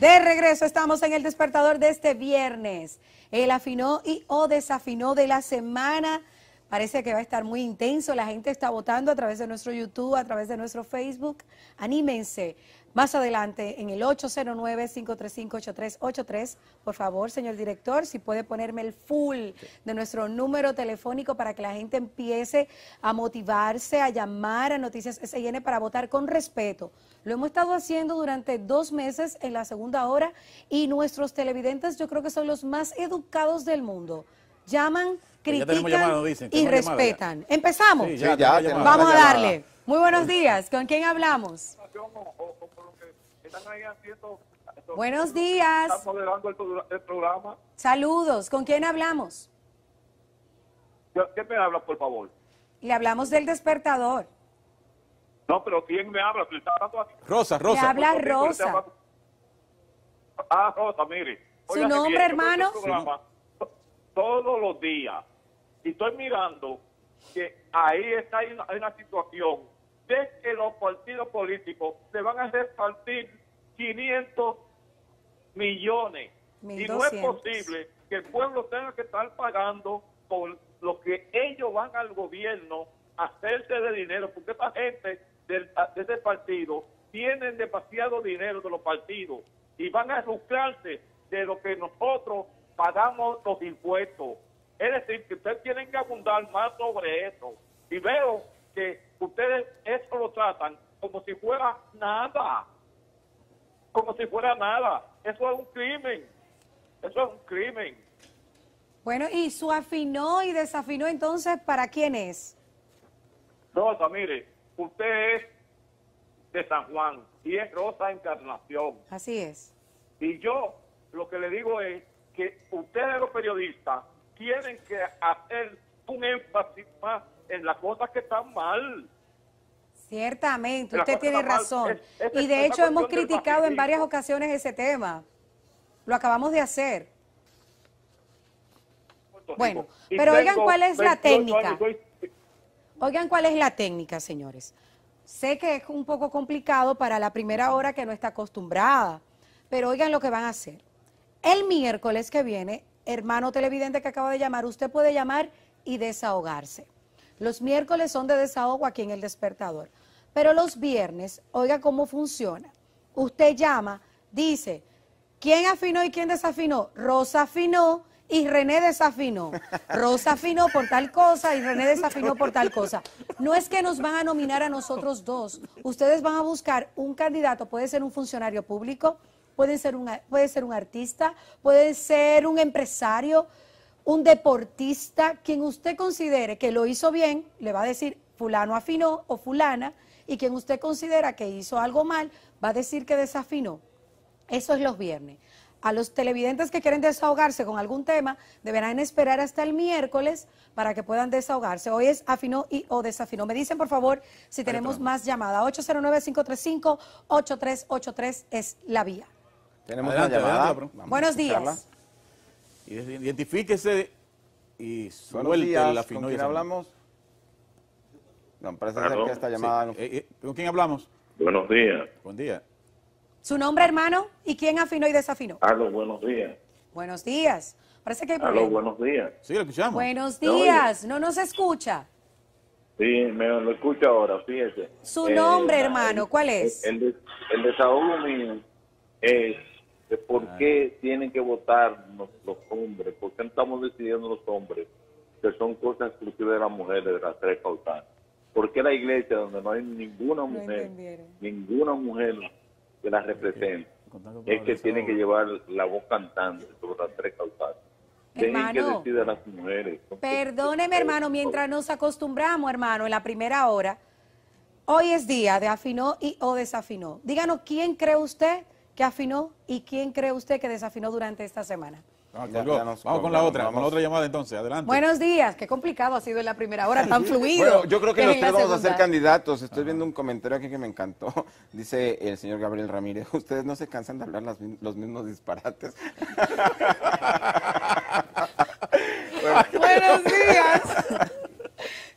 De regreso estamos en el despertador de este viernes. El afinó y o oh, desafinó de la semana. Parece que va a estar muy intenso. La gente está votando a través de nuestro YouTube, a través de nuestro Facebook. Anímense. Más adelante, en el 809-535-8383, por favor, señor director, si puede ponerme el full de nuestro número telefónico para que la gente empiece a motivarse, a llamar a Noticias SIN para votar con respeto. Lo hemos estado haciendo durante dos meses en la segunda hora y nuestros televidentes yo creo que son los más educados del mundo. Llaman, pues critican y respetan. ¿Empezamos? Vamos a darle. Muy buenos días. ¿Con quién hablamos? haciendo... Buenos días. el, programa. Saludos. ¿Con quién hablamos? ¿Qué me habla, por favor? Le hablamos del despertador. No, pero ¿quién me habla? Rosa, Rosa. habla Rosa. Ah, Rosa, mire. ¿Su nombre, hermano? Todos los días. Y estoy mirando que ahí está una, una situación de que los partidos políticos se van a repartir 500 millones. y no es posible que el pueblo tenga que estar pagando por lo que ellos van al gobierno a hacerse de dinero, porque esta gente del, de ese partido tienen demasiado dinero de los partidos y van a juzgarse de lo que nosotros pagamos los impuestos. Es decir, que ustedes tienen que abundar más sobre eso. Y veo que ustedes eso lo tratan como si fuera nada como si fuera nada. Eso es un crimen. Eso es un crimen. Bueno, ¿y su afinó y desafinó entonces para quién es? Rosa, mire, usted es de San Juan y es Rosa Encarnación. Así es. Y yo lo que le digo es que ustedes los periodistas tienen que hacer un énfasis más en las cosas que están mal. Ciertamente, usted tiene razón. y de hecho hemos criticado en varias ocasiones ese tema. Lo acabamos de hacer. Bueno, pero oigan cuál es la técnica. Oigan cuál es la técnica, señores. Sé que es un poco complicado para la primera hora que no está acostumbrada, pero oigan lo que van a hacer. El miércoles que viene, hermano televidente que acaba de llamar, usted puede llamar y desahogarse. Los miércoles son de desahogo aquí en el despertador. Pero los viernes, oiga cómo funciona. Usted llama, dice, ¿quién afinó y quién desafinó? Rosa afinó y René desafinó. Rosa afinó por tal cosa y René desafinó por tal cosa. No es que nos van a nominar a nosotros dos. Ustedes van a buscar un candidato, puede ser un funcionario público, puede ser un, puede ser un artista, puede ser un empresario, un deportista, quien usted considere que lo hizo bien, le va a decir fulano afinó o fulana, y quien usted considera que hizo algo mal, va a decir que desafinó. Eso es los viernes. A los televidentes que quieren desahogarse con algún tema, deberán esperar hasta el miércoles para que puedan desahogarse. Hoy es afinó y o desafinó. Me dicen, por favor, si tenemos más llamada. 809-535-8383 es la vía. Tenemos Adelante, una llamada. Buenos días. Identifíquese y suelte días, la ¿Con quién hablamos? No, parece que esta llamada... Eh, eh, ¿Con quién hablamos? Buenos días. Buen día. ¿Su nombre, hermano? ¿Y quién afinó y desafinó? Aló, buenos días. Buenos días. Parece que hay Aló, buenos días. Sí, lo escuchamos. Buenos días. No nos escucha. Sí, me lo escucha ahora, fíjese. Su nombre, eh, hermano, ¿cuál es? El, el, desahogo mío es de por ah. qué tienen que votar los, hombres, por qué estamos decidiendo los hombres, que son cosas exclusivas de las mujeres, de las tres causales. ¿Por qué la iglesia, donde no hay ninguna mujer, ninguna mujer que la represente, es que tienen tiene que llevar la voz cantante sobre las tres causales? Tienen que las mujeres. Perdóneme, hermano, mientras nos acostumbramos, hermano, en la primera hora. Hoy es día de afinó y o desafinó. Díganos, ¿quién cree usted ¿Qué afinó y quién cree usted que desafinó durante esta semana? Ah, vamos con la otra, con la otra llamada entonces, adelante. Buenos días, qué complicado ha sido en la primera hora, tan fluido. yo creo que, los tres vamos a ser candidatos. Estoy viendo un comentario aquí que me encantó. Dice el señor Gabriel Ramírez, ustedes no se cansan de hablar los mismos disparates. Buenos días.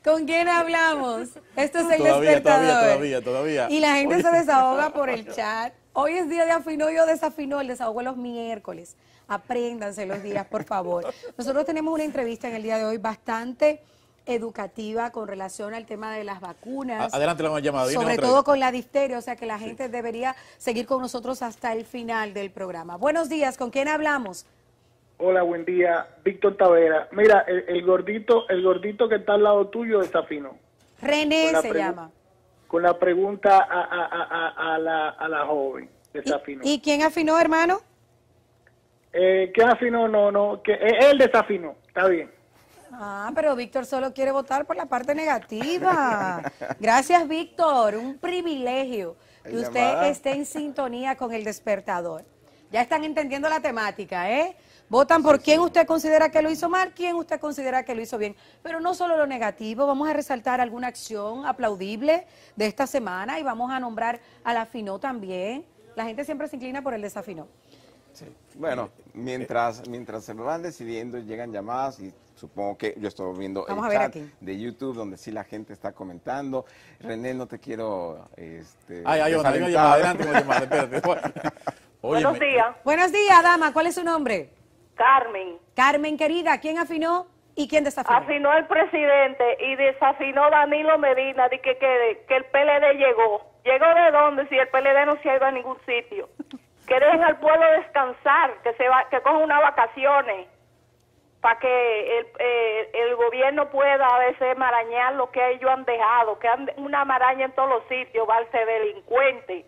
¿Con quién hablamos? Esto es el Todavía, todavía, todavía. Y la gente se desahoga por el chat. Hoy es día de afinó, yo desafinó, el desahogo los miércoles. Apréndanse los días, por favor. Nosotros tenemos una entrevista en el día de hoy bastante educativa con relación al tema de las vacunas. Adelante la llamar. Sobre todo con la difteria, o sea que la gente debería seguir con nosotros hasta el final del programa. Buenos días, ¿con quién hablamos? Hola, buen día, Víctor Tavera. Mira, el, gordito, el gordito que está al lado tuyo desafinó. René se llama con la pregunta a, la, a la joven. Desafinó. ¿Y, ¿Y, quién afinó, hermano? Eh, ¿Quién afinó? No, no, que eh, él desafinó, está bien. Ah, pero Víctor solo quiere votar por la parte negativa. Gracias, Víctor. Un privilegio que usted esté en sintonía con el despertador. Ya están entendiendo la temática, ¿eh? Votan por quién usted considera que lo hizo mal, quién usted considera que lo hizo bien. Pero no solo lo negativo, vamos a resaltar alguna acción aplaudible de esta semana y vamos a nombrar a la FINO también. La gente siempre se inclina por el desafinó. Sí. Bueno, mientras, mientras se van decidiendo, llegan llamadas y supongo que yo estoy viendo el chat de YouTube donde sí la gente está comentando. René, no te quiero... Este, Ay, hay adelante espérate. Buenos días. Buenos días, dama, ¿cuál es su nombre? Carmen. Carmen, querida, ¿quién afinó y quién desafinó? Afinó el presidente y desafinó Danilo Medina, de que, que, que el PLD llegó. ¿Llegó de dónde si el PLD no se ha ido a ningún sitio? Que dejen al pueblo descansar, que se va, que coja unas vacaciones para que eh, el, gobierno pueda a veces marañar lo que ellos han dejado, que han, una maraña en todos los sitios, va a ser delincuente.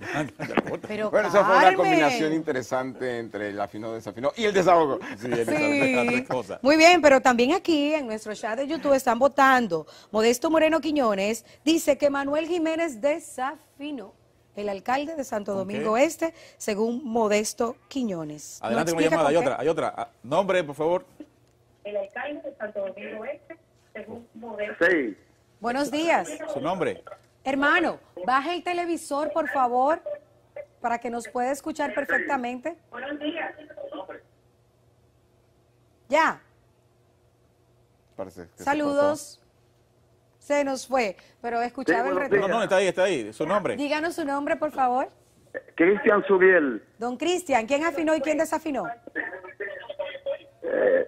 bueno, esa fue una combinación interesante entre el afino, desafino y el desahogo. Sí, sí. Muy bien, pero también aquí en nuestro chat de YouTube están votando. Modesto Moreno Quiñones dice que Manuel Jiménez desafinó. El alcalde de Santo Domingo Este, según Modesto Quiñones. Adelante una llamada, hay otra, hay otra. Ah, nombre, por favor. El alcalde de Santo Domingo Este, según Modesto. Sí. Buenos días. Su nombre. Hermano, baje el televisor, por favor, para que nos pueda escuchar perfectamente. Buenos días. Ya. Saludos. Se, nos fue, pero escuchaba el retorno. No, no, está ahí, está ahí. Su nombre. Díganos su nombre, por favor. Cristian Subiel. Don Cristian, ¿quién afinó y quién desafinó?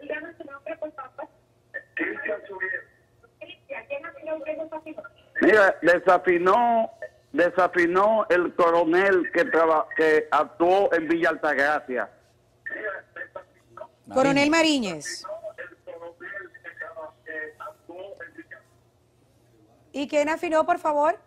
Díganos su nombre, por favor. Cristian Subiel. Cristian, ¿quién afinó y quién desafinó? Mira, desafinó, desafinó el coronel que, que actuó en Villa Altagracia. Coronel Mariñez. ¿Y quién afinó, por favor?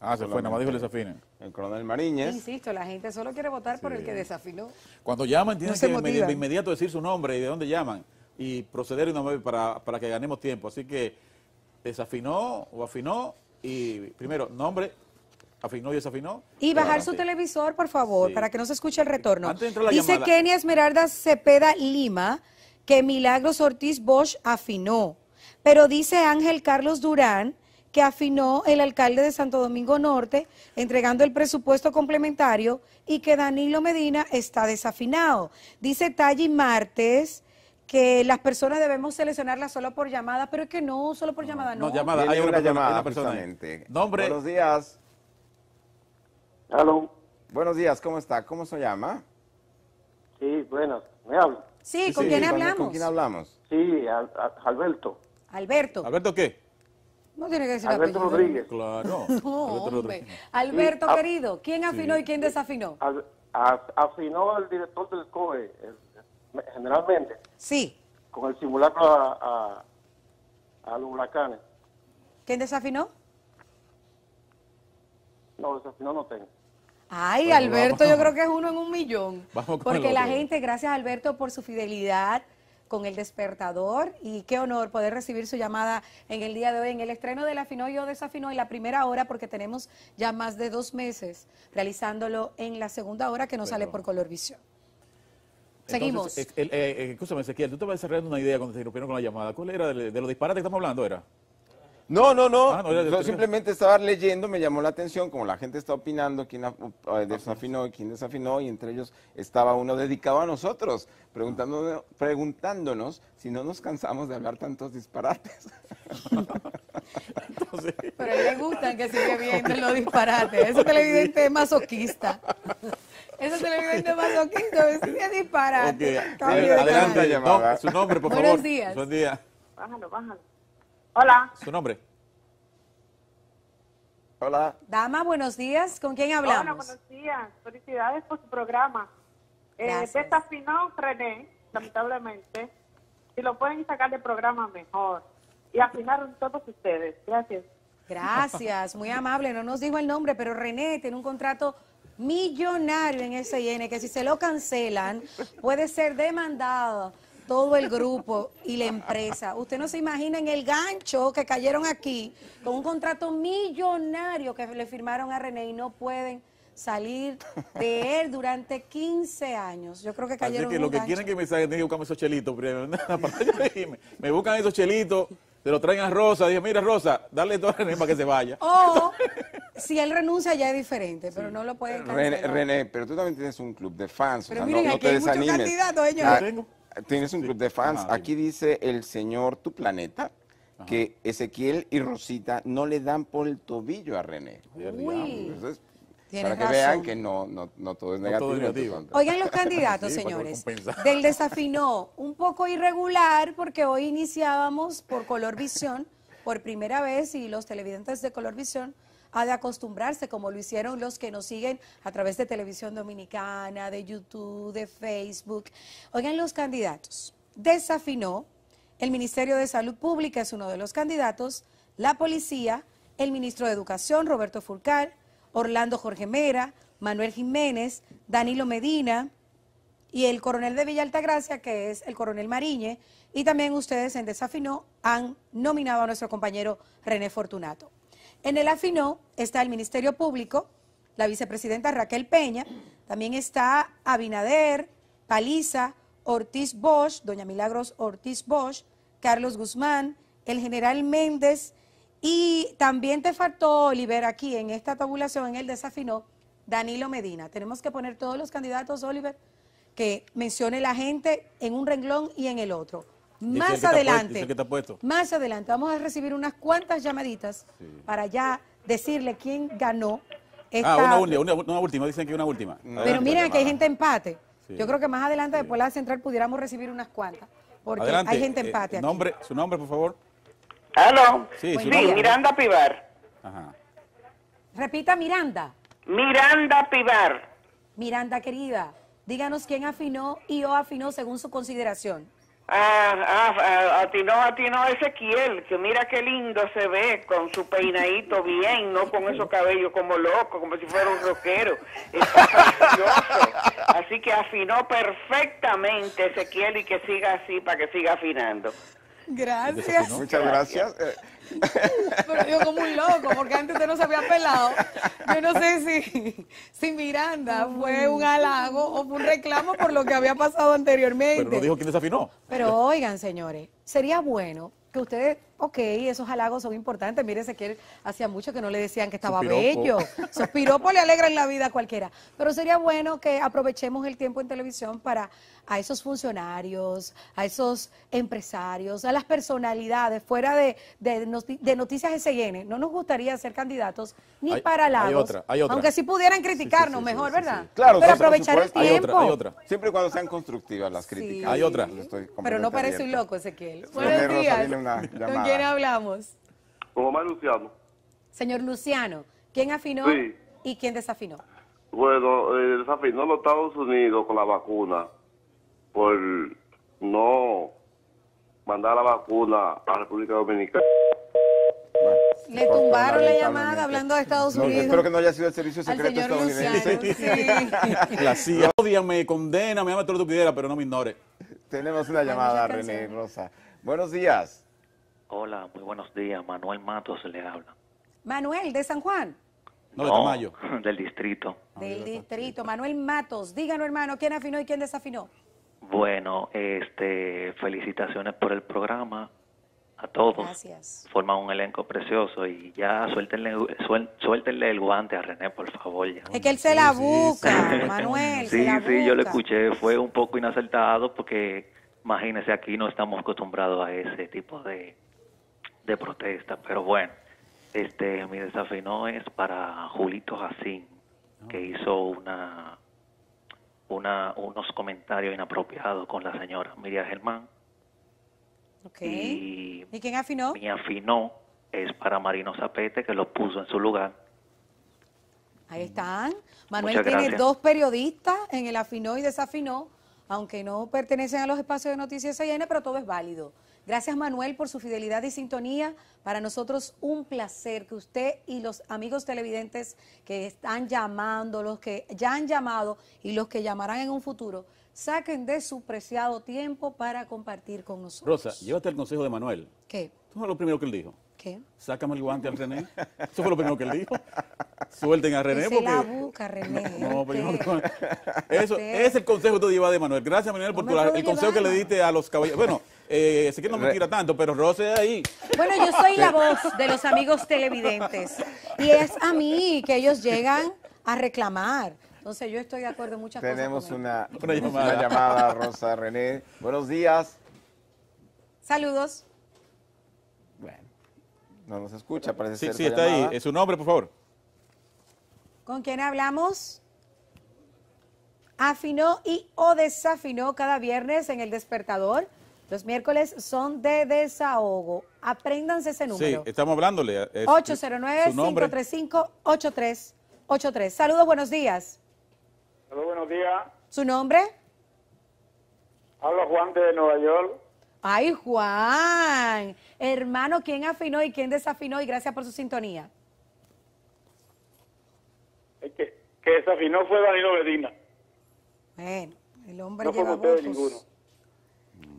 Ah, se fue, nada más dijo desafine. El coronel Mariñez. Insisto, la gente solo quiere votar por el que desafinó. Cuando llaman, tienen que inmediato decir su nombre y de dónde llaman y proceder para, para que ganemos tiempo. Así que desafinó o afinó y primero, nombre, afinó y desafinó. Y bajar su televisor, por favor, para que no se escuche el retorno. Dice Kenia Esmeralda Cepeda Lima que Milagros Ortiz Bosch afinó, pero dice Ángel Carlos Durán que afinó el alcalde de Santo Domingo Norte entregando el presupuesto complementario y que Danilo Medina está desafinado. Dice Talli Martes que las personas debemos seleccionarlas solo por llamada, pero es que no, solo por llamada no. No, llamada, hay una, llamada, personalmente. Nombre. Buenos días. hola Buenos días, ¿cómo está? ¿Cómo se llama? Sí, bueno, ¿me hablo Sí, ¿con quién hablamos? ¿Con quién hablamos? Sí, Alberto. Alberto. ¿Alberto qué? No tiene que decir Alberto Rodríguez. Claro. Alberto, hombre. Alberto querido, ¿quién afinó y quién eh, desafinó? afinó el director del COE, generalmente. Sí. Con el simulacro a, a, los huracanes. ¿Quién desafinó? No, desafinó no tengo. Ay, Alberto, yo creo que es uno en un millón. porque la gente, gracias Alberto por su fidelidad con el despertador y qué honor poder recibir su llamada en el día de hoy, en el estreno de La y Yo Desafinó, en la primera hora, porque tenemos ya más de dos meses realizándolo en la segunda hora que no sale por Color Visión. Seguimos. Eh, eh, escúchame, Ezequiel, tú te vas desarrollando una idea cuando se rompieron con la llamada. ¿Cuál era? ¿De, los disparates que estamos hablando era? No, no, no. Ah, yo simplemente estaba leyendo, me llamó la atención, como la gente está opinando, quién uh, eh, desafinó y quién desafinó, y entre ellos estaba uno dedicado a nosotros, preguntándonos, preguntándonos si no nos cansamos de hablar tantos disparates. Pero a él le gustan que sigue viendo los disparates. Ese televidente es masoquista. Eso se lo más loquito, es que disparate. Adelante, llamada. su nombre, por favor. Buenos días. Bájalo, bájalo. Hola. Su nombre. Hola. Dama, buenos días. ¿Con quién hablamos? Hola, buenos días. Felicidades por su programa. Eh, desafinó René, lamentablemente. Si lo pueden sacar del programa, mejor. Y afinaron todos ustedes. Gracias. Gracias, muy amable. No nos dijo el nombre, pero René tiene un contrato millonario en S&N, que si se lo cancelan puede ser demandado todo el grupo y la empresa. Usted no se imagina en el gancho que cayeron aquí con un contrato millonario que le firmaron a René y no pueden salir de él durante 15 años. Yo creo que cayeron Así que lo que quieren que me salgan, que buscarme esos chelitos primero. me buscan esos chelitos te lo traen a Rosa, dice, mira Rosa, dale todo a René para que se vaya. O si él renuncia ya es diferente, pero no lo puede René, René, pero tú también tienes un club de fans, o sea, miren, no, aquí te hay Candidatos, ah, Tienes un club de fans. Aquí dice el señor Tu Planeta que Ezequiel y Rosita no le dan por el tobillo a René. Entonces, para que vean que no, todo es negativo. Oigan los candidatos, señores. Del desafinó, un poco irregular, porque hoy iniciábamos por Color Visión, por primera vez, y los televidentes de Color Visión ha de acostumbrarse, como lo hicieron los que nos siguen a través de Televisión Dominicana, de YouTube, de Facebook. Oigan los candidatos. Desafinó, el Ministerio de Salud Pública es uno de los candidatos, la policía, el ministro de Educación, Roberto Fulcar, Orlando Jorge Mera, Manuel Jiménez, Danilo Medina y el coronel de Villa Altagracia, que es el coronel Mariñe, y también ustedes en Desafinó han nominado a nuestro compañero René Fortunato. En el Afinó está el Ministerio Público, la vicepresidenta Raquel Peña, también está Abinader, Paliza, Ortiz Bosch, doña Milagros Ortiz Bosch, Carlos Guzmán, el general Méndez, y también te faltó, Oliver, aquí en esta tabulación, en el desafinó, Danilo Medina. Tenemos que poner todos los candidatos, Oliver, que mencione la gente en un renglón y en el otro. Más adelante, más adelante, vamos a recibir unas cuantas llamaditas para ya decirle quién ganó. Ah, esta... Ah, una, última, dicen que una última. Pero miren que hay gente empate. Yo creo que más adelante, de la central, pudiéramos recibir unas cuantas, porque hay gente eh, empate. Eh, nombre, su nombre, por favor. ¿Aló? Sí, Miranda Pivar. Repita, Miranda. Miranda Pivar. Miranda, querida, díganos quién afinó y o afinó según su consideración. Ah, ah, ah atinó, Ezequiel, que mira qué lindo se ve con su peinadito bien, no con esos cabellos como loco, como si fuera un rockero. Así que afinó perfectamente Ezequiel y que siga así para que siga afinando. Gracias. Muchas gracias. Pero yo como un loco, porque antes usted no se había pelado. Yo no sé si, si Miranda fue un halago o fue un reclamo por lo que había pasado anteriormente. Pero no dijo quién desafinó. Pero oigan, señores, sería bueno que ustedes, ok, esos halagos son importantes. mire, se hacía mucho que no le decían que estaba bello. Sospiró, por le alegra en la vida a cualquiera. Pero sería bueno que aprovechemos el tiempo en televisión para a esos funcionarios, a esos empresarios, a las personalidades fuera de, de, de Noticias SN. No nos gustaría ser candidatos ni para halagos. otra, Aunque si pudieran criticarnos mejor, ¿verdad? Claro, Pero aprovechar el tiempo. Hay otra, Siempre y cuando sean constructivas las críticas. Hay otra. Pero no parece un loco, Ezequiel. Buenos días. ¿Con quién hablamos? Con Omar Luciano. Señor Luciano, ¿quién afinó sí. y quién desafinó? Bueno, eh, desafinó los Estados Unidos con la vacuna por no mandar la vacuna a la República Dominicana. Le tumbaron la llamada hablando de Estados Unidos. espero que no haya sido el servicio secreto estadounidense. Luciano, sí. La CIA odia, me condena, me llama todo lo que quiera, pero no me ignore. Tenemos una llamada, René Rosa. Buenos días. Hola, muy buenos días. Manuel Matos le habla. Manuel, de San Juan. No, de del distrito. Del ah, distrito. Manuel Matos, díganos, hermano, ¿quién afinó y quién desafinó? Bueno, este, felicitaciones por el programa a todos. Gracias. Forman un elenco precioso y ya suéltenle, el guante a René, por favor. Ya. Es que él se la busca, Manuel. Sí, sí, yo lo escuché. Fue un poco inacertado porque, imagínense, aquí no estamos acostumbrados a ese tipo de, de protesta, pero bueno, este mi desafinó es para Julito Jacín, que hizo una, una unos comentarios inapropiados con la señora Miriam Germán. Y, quién afinó? Mi afinó es para Marino Zapete, que lo puso en su lugar. Ahí están. Manuel tiene dos periodistas en el afinó y desafinó, aunque no pertenecen a los espacios de noticias AN, pero todo es válido. Gracias Manuel por su fidelidad y sintonía. Para nosotros un placer que usted y los amigos televidentes que están llamando, los que ya han llamado y los que llamarán en un futuro, saquen de su preciado tiempo para compartir con nosotros. Rosa, llévate el consejo de Manuel. ¿Qué? Eso fue lo primero que él dijo. ¿Qué? Sácame el guante al René. Eso fue lo primero que él dijo. Suelten a René. la busca, René. No, pues no pero Eso es el consejo que tú llevas de Manuel. Gracias, Manuel, por el consejo que le diste a los caballeros. Bueno, eh, sé que no me tira tanto, pero Rosa es ahí. Bueno, yo soy la voz de los amigos televidentes. Y es a mí que ellos llegan a reclamar. Entonces, yo estoy de acuerdo en muchas tenemos cosas. tenemos una llamada, Rosa René. Buenos días. Saludos. Bueno, no nos escucha, parece sí, ser. Sí, está ahí. Es su nombre, por favor. ¿Con quién hablamos? Afinó y o desafinó cada viernes en El Despertador los miércoles son de desahogo. Apréndanse ese número. Sí, estamos hablándole. Eh, es, 809-535-8383. Saludos, buenos días. Saludos, buenos días. ¿Su nombre? Hablo Juan de Nueva York. Ay, Juan. Hermano, ¿quién afinó y quién desafinó? Y gracias por su sintonía. El que, desafinó fue Danilo Medina. Bueno, el hombre no lleva Ninguno.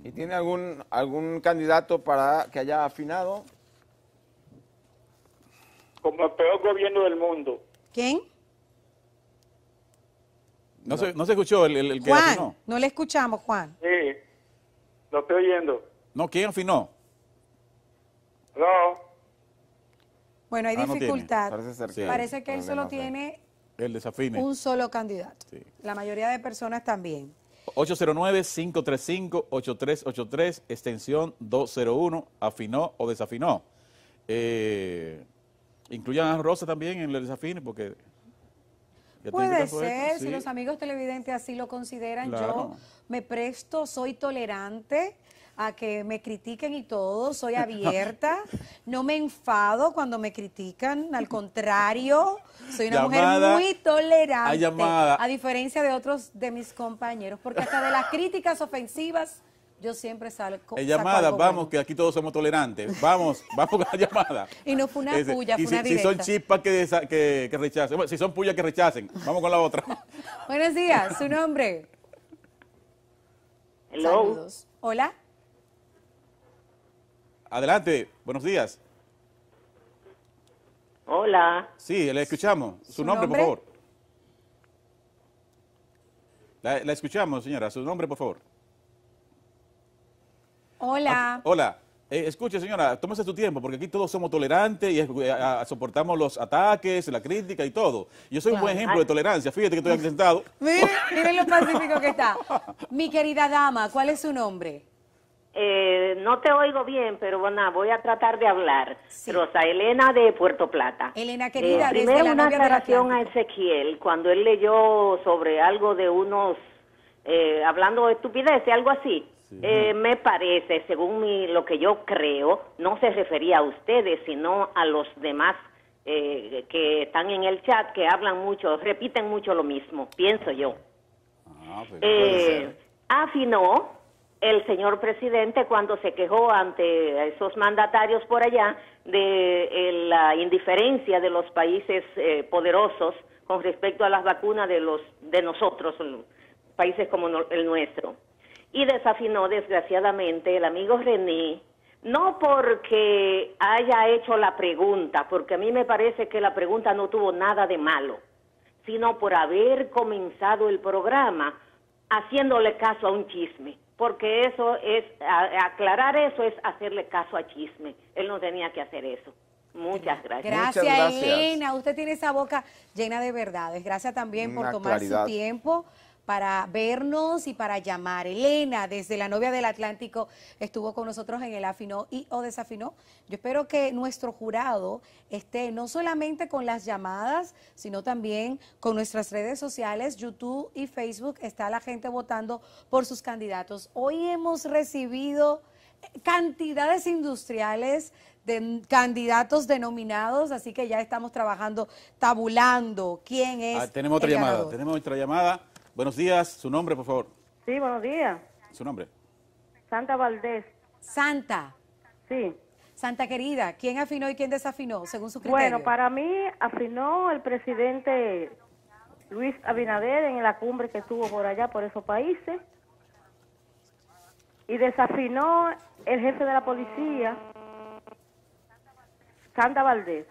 ¿Y tiene algún, algún candidato para que haya afinado? Como el peor gobierno del mundo. ¿Quién? No, Se, escuchó el, el, Juan, no le escuchamos, Juan. Sí, lo estoy oyendo. No, ¿quién afinó? No. Bueno, hay ah, dificultad. Parece, que él solo tiene un solo candidato. La mayoría de personas también. 809-535-8383, extensión 201, afinó o desafinó. Eh, incluyan a Rosa también en el desafine porque Puede ser, si los amigos televidentes así lo consideran, yo me presto, soy tolerante a que me critiquen y todo, soy abierta, no me enfado cuando me critican, al contrario, soy una mujer muy tolerante, a, a diferencia de otros de mis compañeros, porque hasta de las críticas ofensivas yo siempre salgo. En llamada, vamos, que aquí todos somos tolerantes. Vamos, vamos con la llamada. Y no fue una puya, fue una directa. Si son chispas que, que, rechacen, si son puyas que rechacen, vamos con la otra. Buenos días, su nombre. Hello. Hola. Adelante, buenos días. Hola. Sí, le escuchamos. Su, nombre, por favor. la escuchamos, señora. Su nombre, por favor. Hola. Ah, hola. Eh, escuche, señora, tómese su tiempo, porque aquí todos somos tolerantes y eh, soportamos los ataques, la crítica y todo. Yo soy un buen ejemplo de tolerancia. Fíjate que estoy aquí sentado. Miren, lo pacífico que está. Mi querida dama, ¿cuál es su nombre? Eh, no te oigo bien, pero bueno, voy a tratar de hablar. Rosa Elena de Puerto Plata. Elena, querida, eh, desde la una aclaración a Ezequiel, cuando él leyó sobre algo de unos, eh, hablando de estupidez, algo así. Eh, me parece, según mi, lo que yo creo, no se refería a ustedes, sino a los demás eh, que están en el chat, que hablan mucho, repiten mucho lo mismo, pienso yo. Ah, eh, afinó el señor presidente cuando se quejó ante esos mandatarios por allá de eh, la indiferencia de los países poderosos con respecto a las vacunas de los de nosotros, países como el nuestro y desafinó desgraciadamente el amigo René, no porque haya hecho la pregunta, porque a mí me parece que la pregunta no tuvo nada de malo, sino por haber comenzado el programa haciéndole caso a un chisme, porque eso es, aclarar eso es hacerle caso a chisme, él no tenía que hacer eso. Muchas gracias. Gracias, Elena. Usted tiene esa boca llena de verdades. Gracias también por tomar su tiempo para vernos y para llamar. Elena, desde la novia del Atlántico, estuvo con nosotros en el afinó y o desafinó. Yo espero que nuestro jurado esté no solamente con las llamadas, sino también con nuestras redes sociales, YouTube y Facebook. Está la gente votando por sus candidatos. Hoy hemos recibido cantidades industriales de candidatos denominados, así que ya estamos trabajando, tabulando quién es. Ah, tenemos otra llamada, tenemos otra llamada. Buenos días, su nombre, por favor. Sí, buenos días. ¿Su nombre? Santa Valdés. Santa. Sí. Santa querida, ¿quién afinó y quién desafinó, según su criterio? Bueno, para mí afinó el presidente Luis Abinader en la cumbre que estuvo por allá, por esos países. Y desafinó el jefe de la policía, Santa Valdés.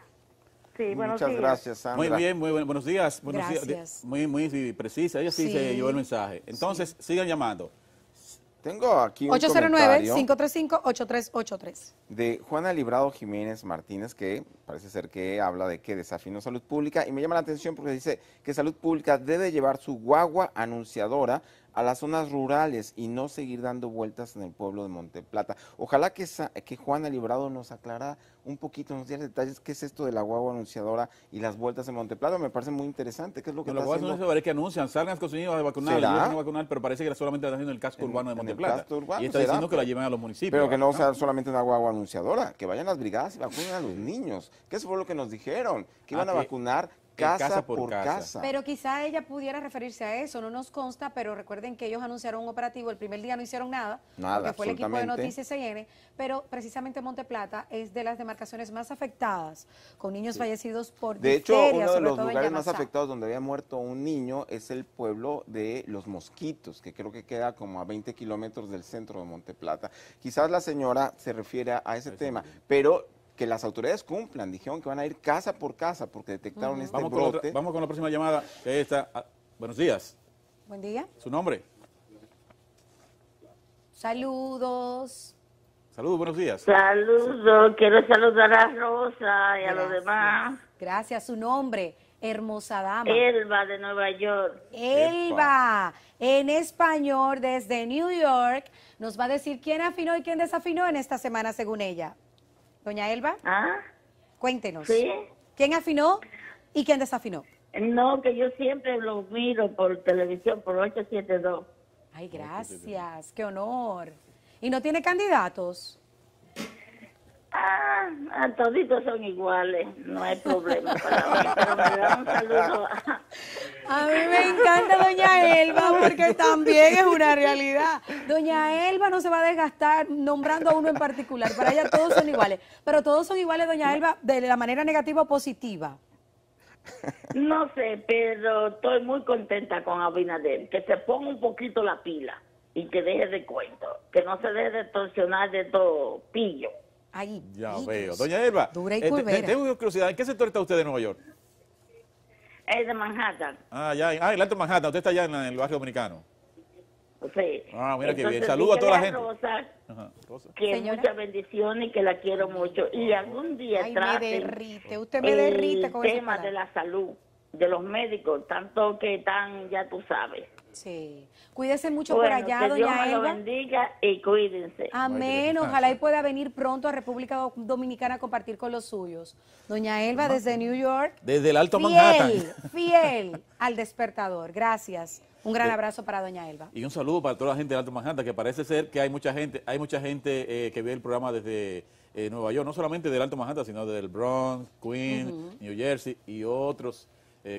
Sí, Muchas gracias, Sandra. Muy bien, muy buenos días. Buenos días. Muy, muy precisa, ella sí, se llevó el mensaje. Entonces, sigan llamando. Tengo aquí un 809-535-8383. De Juana Librado Jiménez Martínez, que parece ser que habla de que desafinó salud pública. Y me llama la atención porque dice que salud pública debe llevar su guagua anunciadora a las zonas rurales y no seguir dando vueltas en el pueblo de Monteplata. Ojalá que, que Juana Librado nos aclara un poquito, nos diera detalles, qué es esto de la guagua anunciadora y las vueltas en Monteplata. Me parece muy interesante. ¿Qué es lo que está haciendo? anuncian, salgan a vacunar, pero parece que solamente están haciendo el casco urbano de Monteplata. y está diciendo que la lleven a los municipios. Pero que no sea solamente una guagua anunciadora, que vayan las brigadas y vacunen a los niños. ¿Qué eso fue lo que nos dijeron, que iban ah, a vacunar casa, por, casa. Pero quizá ella pudiera referirse a eso, no nos consta, pero recuerden que ellos anunciaron un operativo, el primer día no hicieron nada, nada que fue el equipo de Noticias CN, pero precisamente Monteplata es de las demarcaciones más afectadas, con niños fallecidos por De hecho, uno de los lugares más afectados donde había muerto un niño es el pueblo de Los Mosquitos, que creo que queda como a 20 kilómetros del centro de Monteplata. Quizás la señora se refiere a ese, tema, pero que las autoridades cumplan. Dijeron que van a ir casa por casa porque detectaron este vamos brote. vamos con la próxima llamada, ah, buenos días. Buen día. ¿Su nombre? Saludos. Saludos, buenos días. Saludos, quiero saludar a Rosa y a los demás. Gracias, su nombre, hermosa dama. Elba de Nueva York. Elba, Elba, en español desde New York, nos va a decir quién afinó y quién desafinó en esta semana según ella. Doña Elba, ah, cuéntenos. ¿Quién afinó y quién desafinó? No, que yo siempre lo miro por televisión, por 872. Ay, gracias, qué honor. ¿Y no tiene candidatos? Ah, son iguales, no hay problema un saludo porque también es una realidad. Doña Elba no se va a desgastar nombrando a uno en particular, para ella todos son iguales, pero todos son iguales, doña Elba, de la manera negativa o positiva. No sé, pero estoy muy contenta con Abinader, que se ponga un poquito la pila y que deje de cuento, que no se deje de torsionar de todo pillo. Ahí, ya veo. Doña Elba, Dura y eh, tengo curiosidad, ¿en qué sector está usted de Nueva York? Es de Manhattan. Ah, ya, ah, el Alto Manhattan. Usted está allá en, el barrio dominicano. Sí. Ah, mira qué bien. Saludo a toda la gente. Que muchas bendiciones, y que la quiero mucho. Y algún día Ay, me derrite. Usted me el derrite con tema de la salud, de los médicos, tanto que están, ya tú sabes. Sí. Cuídese mucho por allá, que doña Dios bendiga y cuídense. Amén. Ojalá y pueda venir pronto a República Dominicana a compartir con los suyos. Doña Elba, desde New York. Desde el Alto Manhattan. Fiel al despertador. Gracias. Un gran eh, abrazo para doña Elba. Y un saludo para toda la gente del Alto Manhattan, que parece ser que hay mucha gente, hay mucha gente eh, que ve el programa desde eh, Nueva York, no solamente del Alto Manhattan, sino del Bronx, Queens, New Jersey y otros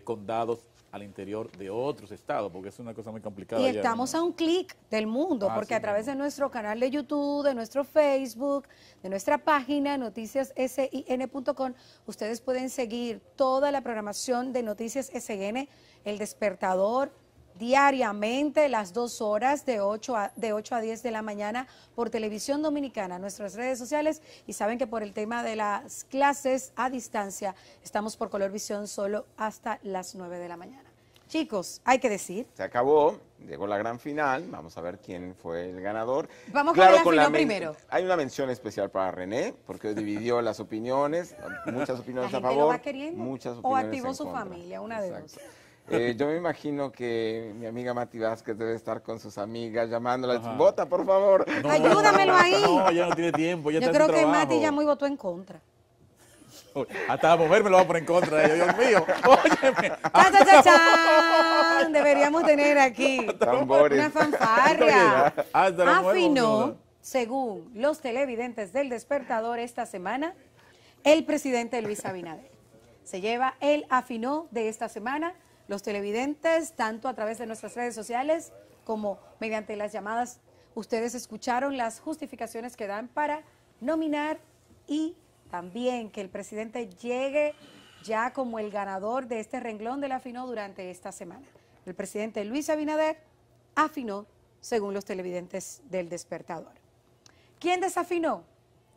condados al interior de otros estados, porque es una cosa muy complicada. Y estamos a un clic del mundo, ah, porque a través de nuestro canal de YouTube, de nuestro Facebook, de nuestra página noticiassin.com, ustedes pueden seguir toda la programación de Noticias SN, El Despertador, diariamente las dos horas de 8, a, de 8 a 10 de la mañana por televisión dominicana, nuestras redes sociales y saben que por el tema de las clases a distancia estamos por Color Visión solo hasta las 9 de la mañana. Chicos, hay que decir. Se acabó, llegó la gran final, vamos a ver quién fue el ganador. Vamos claro, con la, primero. Hay una mención especial para René, porque dividió las opiniones, muchas opiniones la a favor, lo va muchas O activó su familia, una de dos. Eh, yo me imagino que mi amiga Mati Vázquez debe estar con sus amigas llamándolas. Vota, por favor. Ayúdamelo ahí. No, ya no tiene tiempo. Ya yo creo que Mati ya muy votó en contra. hasta la mujer me lo va a poner en contra Dios mío. Óyeme. Deberíamos tener aquí una fanfarria. Afinó, según los televidentes del despertador esta semana, el presidente Luis Abinader. Se lleva el afinó de esta semana los televidentes, tanto a través de nuestras redes sociales como mediante las llamadas. Ustedes escucharon las justificaciones que dan para nominar y también que el presidente llegue ya como el ganador de este renglón de la AFINO durante esta semana. El presidente Luis Abinader afinó según los televidentes del despertador. ¿Quién desafinó?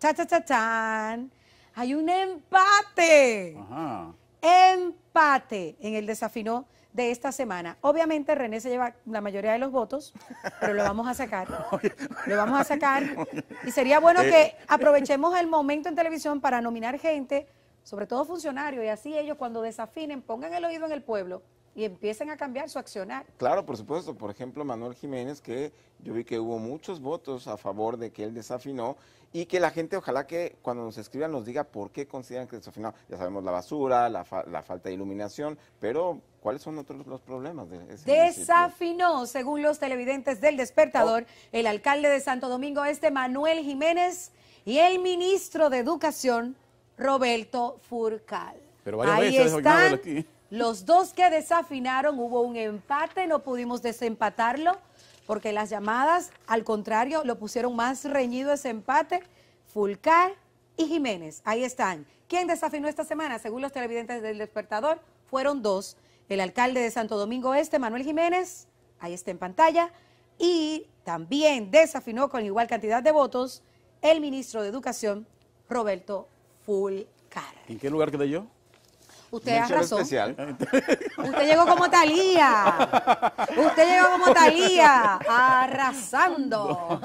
¡Cha, cha, cha, chan! Hay un empate. Ajá. Empate empate en el desafinó de esta semana. Obviamente René se lleva la mayoría de los votos, pero lo vamos a sacar. Lo vamos a sacar. Y sería bueno eh. que aprovechemos el momento en televisión para nominar gente, sobre todo funcionarios, y así ellos cuando desafinen pongan el oído en el pueblo y empiecen a cambiar su accionar. Claro, por supuesto. Por ejemplo, Manuel Jiménez, que yo vi que hubo muchos votos a favor de que él desafinó y que la gente, ojalá que cuando nos escriban, nos diga por qué consideran que desafinó. Ya sabemos la basura, la, falta de iluminación, pero ¿cuáles son otros los problemas? desafinó, según los televidentes del despertador, oh. el alcalde de Santo Domingo Este, Manuel Jiménez, y el ministro de Educación, Roberto Furcal. Pero varias Ahí está están los dos que desafinaron, hubo un empate, no pudimos desempatarlo porque las llamadas, al contrario, lo pusieron más reñido ese empate. Fulcar y Jiménez, ahí están. ¿Quién desafinó esta semana? Según los televidentes del despertador, fueron dos. El alcalde de Santo Domingo Este, Manuel Jiménez, ahí está en pantalla, y también desafinó con igual cantidad de votos el ministro de Educación, Roberto Fulcar. ¿En qué lugar quedé yo? Usted ha razón. Usted llegó como Talía. Usted llegó como Talía, arrasando.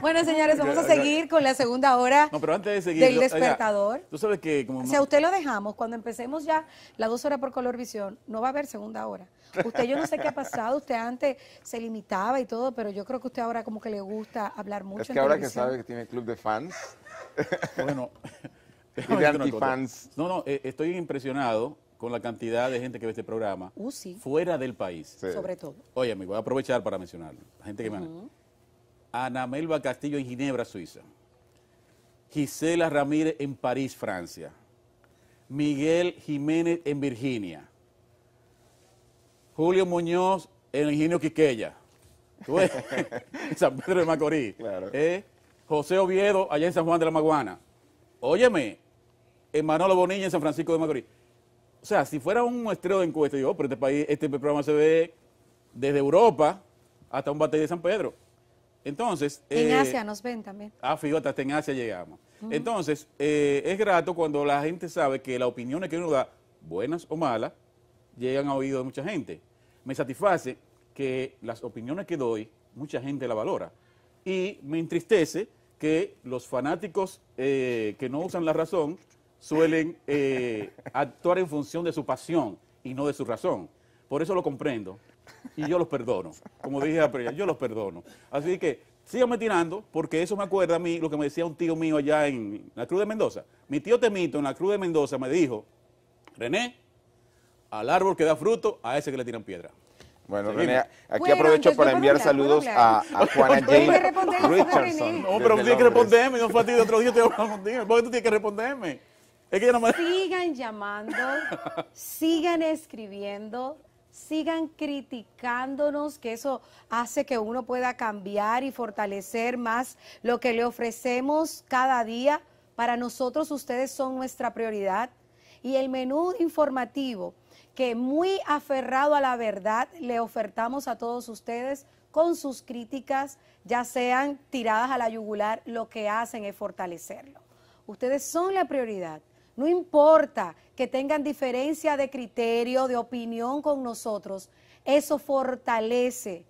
Bueno, señores, vamos a seguir con la segunda hora del despertador. tú que como... O sea, usted lo dejamos. Cuando empecemos ya las dos horas por color visión, no va a haber segunda hora. Usted yo no sé qué ha pasado, usted antes se limitaba y todo, pero yo creo que usted ahora como que le gusta hablar mucho. Es que ahora que sabe que tiene club de fans. Bueno, no, no, eh, estoy impresionado con la cantidad de gente que ve este programa uh, fuera del país. Sobre todo. Oye, me voy a aprovechar para mencionarlo. La gente que Ana Melba Castillo en Ginebra, Suiza. Gisela Ramírez en París, Francia. Miguel Jiménez en Virginia. Julio Muñoz en el Ingenio Quiqueya. en San Pedro de Macorís. Eh, José Oviedo allá en San Juan de la Maguana. Óyeme, en Manolo Bonilla en San Francisco de Macorís. O sea, si fuera un muestreo de encuesta, digo, oh, pero este país, este programa se ve desde Europa hasta un batallón de San Pedro. Entonces. En eh, Asia nos ven también. Ah, fíjate, hasta en Asia llegamos. Entonces, eh, es grato cuando la gente sabe que las opiniones que uno da, buenas o malas, llegan a oídos de mucha gente. Me satisface que las opiniones que doy, mucha gente la valora. Y me entristece que los fanáticos eh, que no usan la razón suelen eh, actuar en función de su pasión y no de su razón. Por eso lo comprendo y yo los perdono. Como dije a yo los perdono. Así que síganme tirando porque eso me acuerda a mí lo que me decía un tío mío allá en la Cruz de Mendoza. Mi tío Temito en la Cruz de Mendoza me dijo, René, al árbol que da fruto, a ese que le tiran piedra. Bueno, René, aquí aprovecho para enviar saludos a, a, Juana Jane Richardson. No, pero tú tienes que responderme, no fue a ti de otro día te voy a contigo. ¿Por tú tienes que responderme? Es que no me... Sigan llamando, sigan escribiendo, sigan criticándonos, que eso hace que uno pueda cambiar y fortalecer más lo que le ofrecemos cada día. Para nosotros ustedes son nuestra prioridad. Y el menú informativo que muy aferrado a la verdad le ofertamos a todos ustedes con sus críticas, ya sean tiradas a la yugular, lo que hacen es fortalecerlo. Ustedes son la prioridad. No importa que tengan diferencia de criterio, de opinión con nosotros, eso fortalece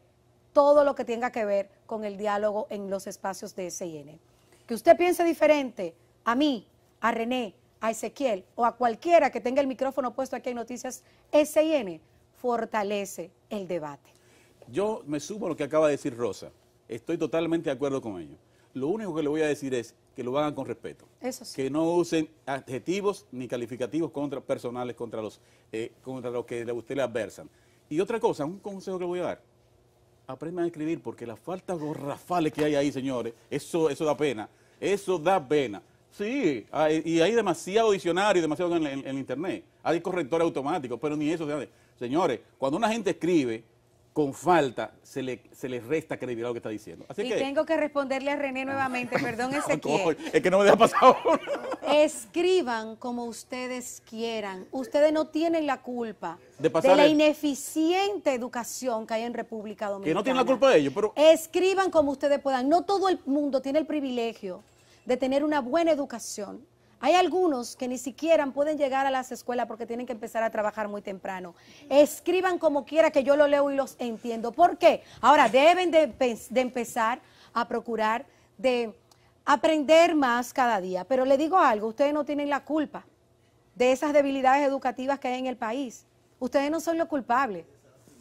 todo lo que tenga que ver con el diálogo en los espacios de SIN. Que usted piense diferente, a mí, a René, a Ezequiel o a cualquiera que tenga el micrófono puesto aquí en Noticias SN, fortalece el debate. Yo me sumo a lo que acaba de decir Rosa. Estoy totalmente de acuerdo con ello. Lo único que le voy a decir es que lo hagan con respeto. Eso sí. Que no usen adjetivos ni calificativos contra, personales contra los, eh, contra los que usted le adversan. Y otra cosa, un consejo que le voy a dar. Aprendan a escribir porque las faltas gorrafales que hay ahí, señores, eso, eso da pena. Eso da pena. Sí, y hay demasiado diccionario y demasiado en, el Internet. Hay correctores automáticos, pero ni eso se Señores, cuando una gente escribe con falta, se le, se resta credibilidad lo que está diciendo. y tengo que responderle a René nuevamente, perdón es que no me deja pasar Escriban como ustedes quieran. Ustedes no tienen la culpa de, la ineficiente educación que hay en República Dominicana. Que no tienen la culpa de ellos, pero... Escriban como ustedes puedan. No todo el mundo tiene el privilegio de tener una buena educación. Hay algunos que ni siquiera pueden llegar a las escuelas porque tienen que empezar a trabajar muy temprano. Escriban como quiera que yo lo leo y los entiendo. ¿Por qué? Ahora deben de, empezar a procurar de aprender más cada día. Pero le digo algo, ustedes no tienen la culpa de esas debilidades educativas que hay en el país. Ustedes no son los culpables.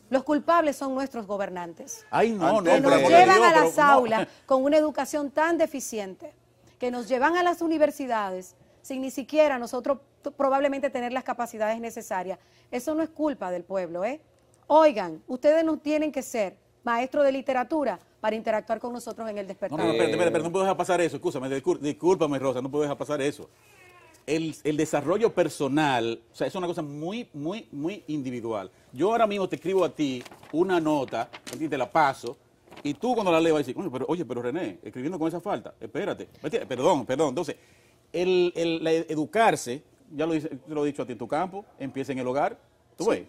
Los culpables son nuestros gobernantes. Ay, no, que no, nos llevan a las aulas con una educación tan deficiente que nos llevan a las universidades sin ni siquiera nosotros probablemente tener las capacidades necesarias. Eso no es culpa del pueblo, ¿eh? Oigan, ustedes no tienen que ser maestros de literatura para interactuar con nosotros en el despertar. No, no, espérate, espérate, no puedo dejar pasar eso, escúchame, discúlpame, Rosa, no puedo dejar pasar eso. El, desarrollo personal, o sea, es una cosa muy, muy, muy individual. Yo ahora mismo te escribo a ti una nota, ti te la paso, y tú cuando la lees vas a decir, oye pero, oye, pero René, escribiendo con esa falta, espérate, perdón, perdón. Entonces, el, e, educarse, ya lo, he dicho a ti en tu campo, empieza en el hogar, tú ves.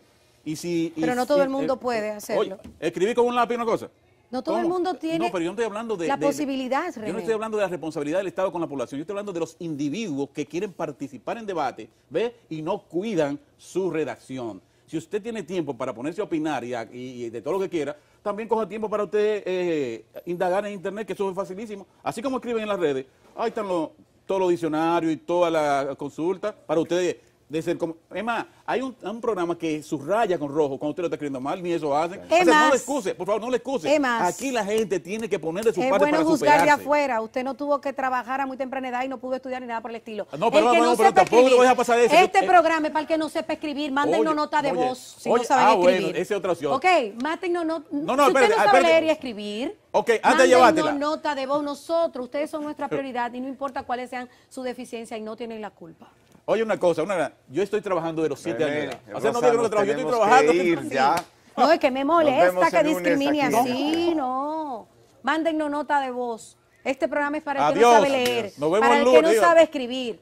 Y si, pero no todo el mundo eh, puede eh, hacerlo. Oye, escribir con un lápiz una cosa. No todo el mundo tiene. hablando de. La posibilidad, René. Yo no estoy hablando de la responsabilidad del Estado con la población. Yo estoy hablando de los individuos que quieren participar en debate, ¿ves? Y no cuidan su redacción. Si usted tiene tiempo para ponerse a opinar y, de todo lo que quiera, también coja tiempo para usted eh, indagar en internet, que eso es facilísimo. Así como escriben en las redes, ahí están todos los diccionarios y todas las consultas para ustedes es hay un, un, programa que subraya con rojo cuando usted lo está escribiendo mal, ni eso hace. no le excuse, por favor, no le excuse. Aquí la gente tiene que poner de su parte para superarse. Es bueno juzgar de afuera. Usted no tuvo que trabajar a muy temprana edad y no pudo estudiar ni nada por el estilo. No, pero, no, pero tampoco le voy a pasar eso. Este eh, programa es para el que no sepa escribir. Mándenos nota de voz si no saben ah, escribir. Bueno, esa es otra opción. Ok, mándenos nota. No, no, si usted no ah, sabe leer y escribir, Ok, antes nota de voz nosotros. Ustedes son nuestra prioridad y no importa cuáles sean su deficiencia y no tienen la culpa. Oye, una cosa, una, yo estoy trabajando de los siete años. Hace no que yo estoy trabajando. No, es que me molesta que discrimine así, no. Mándennos nota de voz. Este programa es para el que no sabe leer, para el, que no sabe escribir,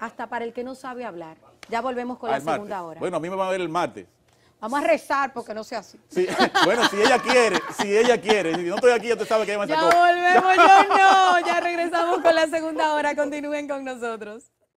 hasta para el que no sabe hablar. Ya volvemos con ah, la segunda hora. Bueno, a mí me van a ver el martes. Vamos a rezar porque no sea así. bueno, si ella quiere, si ella quiere. Si no estoy aquí, ya te sabe que ella me sacó. Ya volvemos, yo no. Ya regresamos con la segunda hora. Continúen con nosotros.